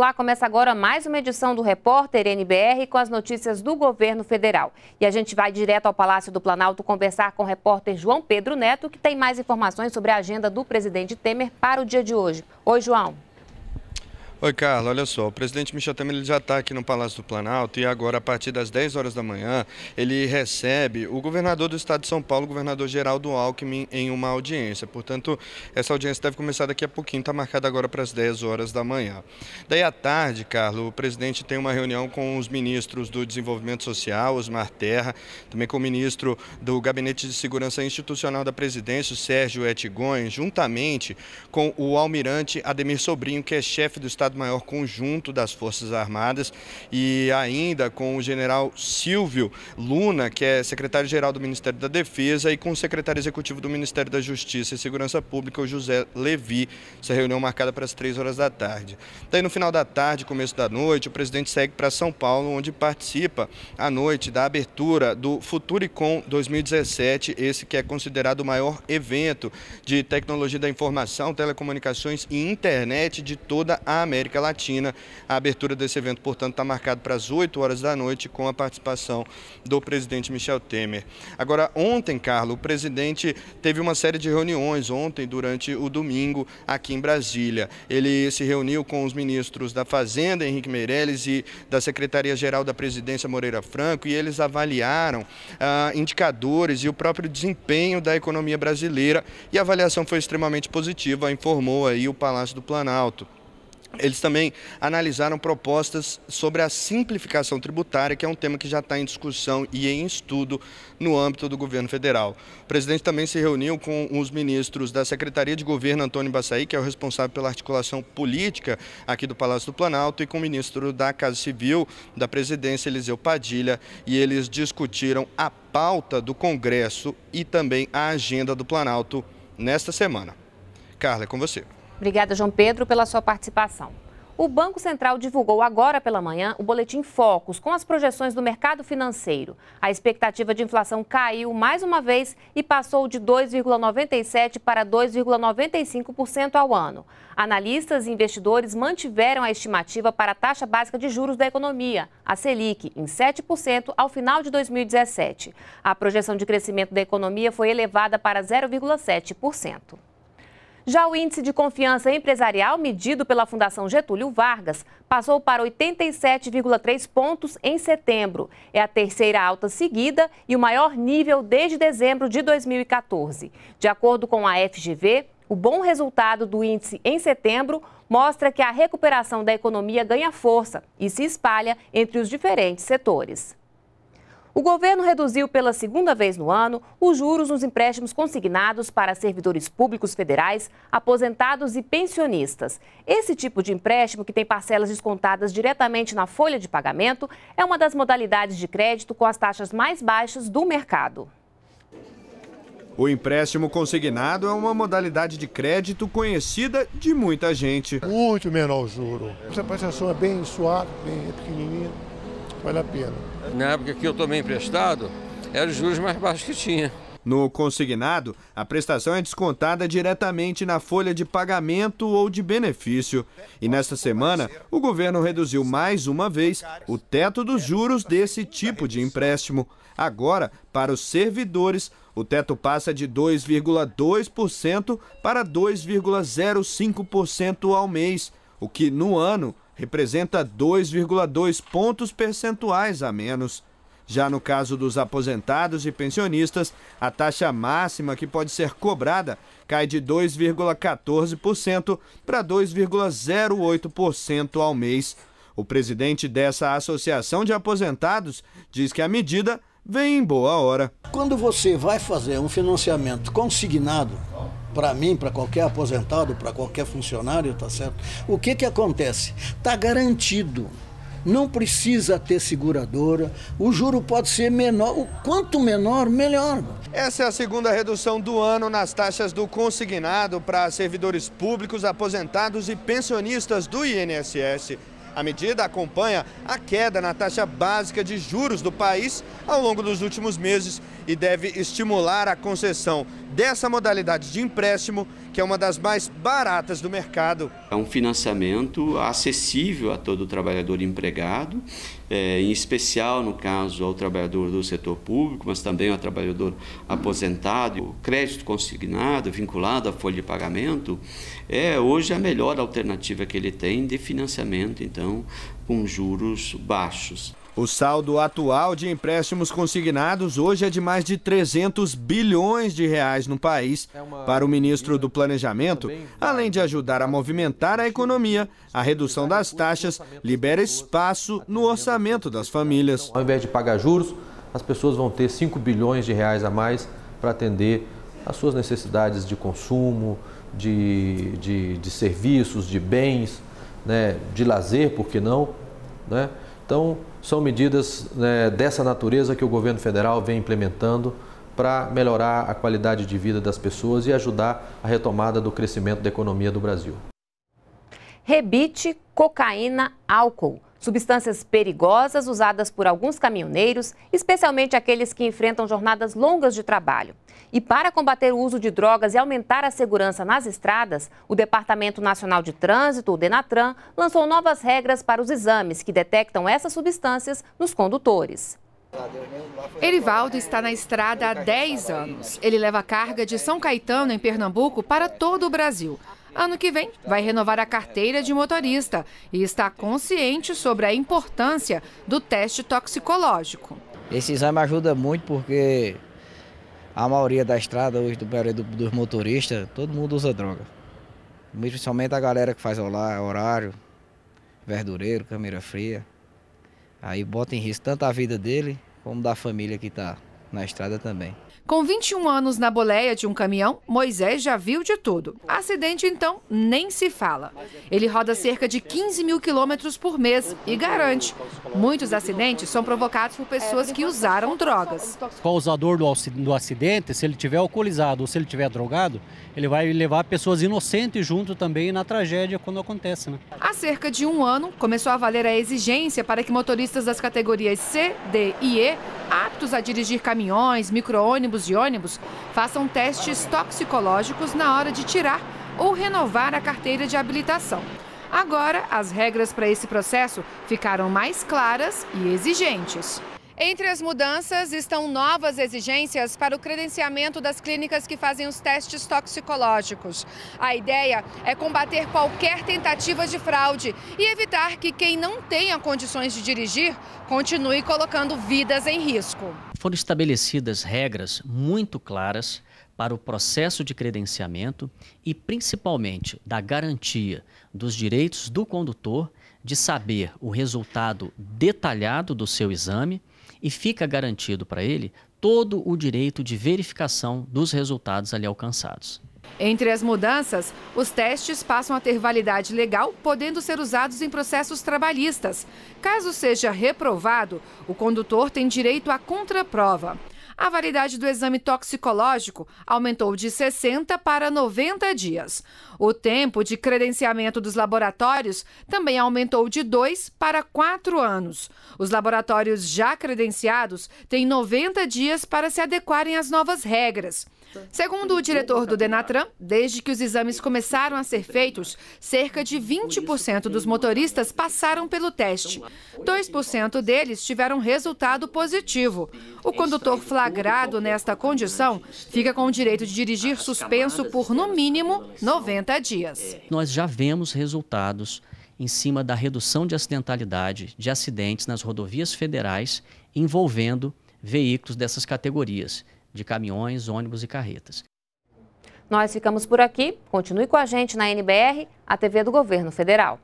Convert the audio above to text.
Olá, começa agora mais uma edição do Repórter NBR com as notícias do governo federal. E a gente vai direto ao Palácio do Planalto conversar com o repórter João Pedro Neto, que tem mais informações sobre a agenda do presidente Temer para o dia de hoje. Oi, João. Oi, Carlos. Olha só, o presidente Michel Temer ele já está aqui no Palácio do Planalto e agora, a partir das 10 horas da manhã, ele recebe o governador do estado de São Paulo, o governador Geraldo Alckmin, em uma audiência. Portanto, essa audiência deve começar daqui a pouquinho, está marcada agora para as 10 horas da manhã. Daí à tarde, Carlos, o presidente tem uma reunião com os ministros do Desenvolvimento Social, Osmar Terra, também com o ministro do Gabinete de Segurança Institucional da Presidência, o Sérgio Etgon, juntamente com o almirante Ademir Sobrinho, que é chefe do Estado Estado Maior Conjunto das Forças Armadas e ainda com o general Silvio Luna, que é secretário-geral do Ministério da Defesa, e com o secretário executivo do Ministério da Justiça e Segurança Pública, o José Levi. Essa reunião marcada para as três horas da tarde. Daí, no final da tarde, começo da noite, o presidente segue para São Paulo, onde participa à noite da abertura do Futuricom 2017, esse que é considerado o maior evento de tecnologia da informação, telecomunicações e internet de toda a América. América Latina. A abertura desse evento, portanto, está marcada para as 8 horas da noite com a participação do presidente Michel Temer. Agora, ontem, Carlos, o presidente teve uma série de reuniões ontem durante o domingo aqui em Brasília. Ele se reuniu com os ministros da Fazenda, Henrique Meirelles, e da Secretaria-Geral da Presidência, Moreira Franco, e eles avaliaram ah, indicadores e o próprio desempenho da economia brasileira. E a avaliação foi extremamente positiva, informou aí o Palácio do Planalto. Eles também analisaram propostas sobre a simplificação tributária, que é um tema que já está em discussão e em estudo no âmbito do governo federal. O presidente também se reuniu com os ministros da Secretaria de Governo, Antônio Bassai, que é o responsável pela articulação política aqui do Palácio do Planalto, e com o ministro da Casa Civil, da Presidência, Eliseu Padilha, e eles discutiram a pauta do Congresso e também a agenda do Planalto nesta semana. Carla, é com você. Obrigada, João Pedro, pela sua participação. O Banco Central divulgou agora pela manhã o boletim Focus com as projeções do mercado financeiro. A expectativa de inflação caiu mais uma vez e passou de 2,97 para 2,95% ao ano. Analistas e investidores mantiveram a estimativa para a taxa básica de juros da economia, a Selic, em 7% ao final de 2017. A projeção de crescimento da economia foi elevada para 0,7%. Já o índice de confiança empresarial, medido pela Fundação Getúlio Vargas, passou para 87,3 pontos em setembro. É a terceira alta seguida e o maior nível desde dezembro de 2014. De acordo com a FGV, o bom resultado do índice em setembro mostra que a recuperação da economia ganha força e se espalha entre os diferentes setores. O governo reduziu pela segunda vez no ano os juros nos empréstimos consignados para servidores públicos federais, aposentados e pensionistas. Esse tipo de empréstimo, que tem parcelas descontadas diretamente na folha de pagamento, é uma das modalidades de crédito com as taxas mais baixas do mercado. O empréstimo consignado é uma modalidade de crédito conhecida de muita gente. Muito menor o juro. Essa prestação é bem suave, bem pequenininha, vale a pena. Na época que eu tomei emprestado, eram os juros mais baixos que tinha. No consignado, a prestação é descontada diretamente na folha de pagamento ou de benefício. E nesta semana, o governo reduziu mais uma vez o teto dos juros desse tipo de empréstimo. Agora, para os servidores, o teto passa de 2,2% para 2,05% ao mês, o que no ano representa 2,2 pontos percentuais a menos. Já no caso dos aposentados e pensionistas, a taxa máxima que pode ser cobrada cai de 2,14% para 2,08% ao mês. O presidente dessa associação de aposentados diz que a medida vem em boa hora. Quando você vai fazer um financiamento consignado, para mim, para qualquer aposentado, para qualquer funcionário, tá certo? O que que acontece? Tá garantido. Não precisa ter seguradora. O juro pode ser menor, o quanto menor, melhor. Essa é a segunda redução do ano nas taxas do consignado para servidores públicos, aposentados e pensionistas do INSS. A medida acompanha a queda na taxa básica de juros do país ao longo dos últimos meses e deve estimular a concessão dessa modalidade de empréstimo, que é uma das mais baratas do mercado. É um financiamento acessível a todo trabalhador empregado, é, em especial no caso ao trabalhador do setor público, mas também ao trabalhador aposentado. O crédito consignado, vinculado à folha de pagamento, é hoje a melhor alternativa que ele tem de financiamento, então, com juros baixos. O saldo atual de empréstimos consignados hoje é de mais de 300 bilhões de reais no país. É para o ministro do Planejamento, além de ajudar a movimentar a economia, a redução das taxas libera espaço no orçamento das famílias. Ao invés de pagar juros, as pessoas vão ter 5 bilhões de reais a mais para atender às suas necessidades de consumo, de, de, de serviços, de bens, né, de lazer, por que não? Né? Então, são medidas né, dessa natureza que o governo federal vem implementando para melhorar a qualidade de vida das pessoas e ajudar a retomada do crescimento da economia do Brasil. Rebite, cocaína, álcool. Substâncias perigosas usadas por alguns caminhoneiros, especialmente aqueles que enfrentam jornadas longas de trabalho. E para combater o uso de drogas e aumentar a segurança nas estradas, o Departamento Nacional de Trânsito, o Denatran, lançou novas regras para os exames que detectam essas substâncias nos condutores. Erivaldo está na estrada há 10 anos. Ele leva carga de São Caetano, em Pernambuco, para todo o Brasil. Ano que vem, vai renovar a carteira de motorista e está consciente sobre a importância do teste toxicológico. Esse exame ajuda muito porque a maioria da estrada hoje, do dos motoristas, todo mundo usa droga. Principalmente a galera que faz horário, verdureiro, câmera fria. Aí bota em risco tanto a vida dele como da família que está na estrada também. Com 21 anos na boleia de um caminhão, Moisés já viu de tudo. Acidente, então, nem se fala. Ele roda cerca de 15 mil quilômetros por mês e garante. Muitos acidentes são provocados por pessoas que usaram drogas. O causador do acidente, se ele tiver alcoolizado ou se ele tiver drogado, ele vai levar pessoas inocentes junto também na tragédia quando acontece. Né? Há cerca de um ano, começou a valer a exigência para que motoristas das categorias C, D e E, aptos a dirigir caminhões, micro-ônibus, de ônibus façam testes toxicológicos na hora de tirar ou renovar a carteira de habilitação. Agora, as regras para esse processo ficaram mais claras e exigentes. Entre as mudanças estão novas exigências para o credenciamento das clínicas que fazem os testes toxicológicos. A ideia é combater qualquer tentativa de fraude e evitar que quem não tenha condições de dirigir continue colocando vidas em risco foram estabelecidas regras muito claras para o processo de credenciamento e, principalmente, da garantia dos direitos do condutor de saber o resultado detalhado do seu exame e fica garantido para ele todo o direito de verificação dos resultados ali alcançados. Entre as mudanças, os testes passam a ter validade legal, podendo ser usados em processos trabalhistas. Caso seja reprovado, o condutor tem direito à contraprova. A validade do exame toxicológico aumentou de 60 para 90 dias. O tempo de credenciamento dos laboratórios também aumentou de 2 para 4 anos. Os laboratórios já credenciados têm 90 dias para se adequarem às novas regras. Segundo o diretor do Denatran, desde que os exames começaram a ser feitos, cerca de 20% dos motoristas passaram pelo então, teste. 2% é deles tiveram resultado positivo. O é condutor flagrado nesta né, condição fica com o direito de dirigir suspenso por, no mínimo, 90 é. dias. Nós já vemos resultados em cima da redução de acidentalidade de acidentes nas rodovias federais envolvendo veículos dessas categorias de caminhões, ônibus e carretas. Nós ficamos por aqui. Continue com a gente na NBR, a TV do Governo Federal.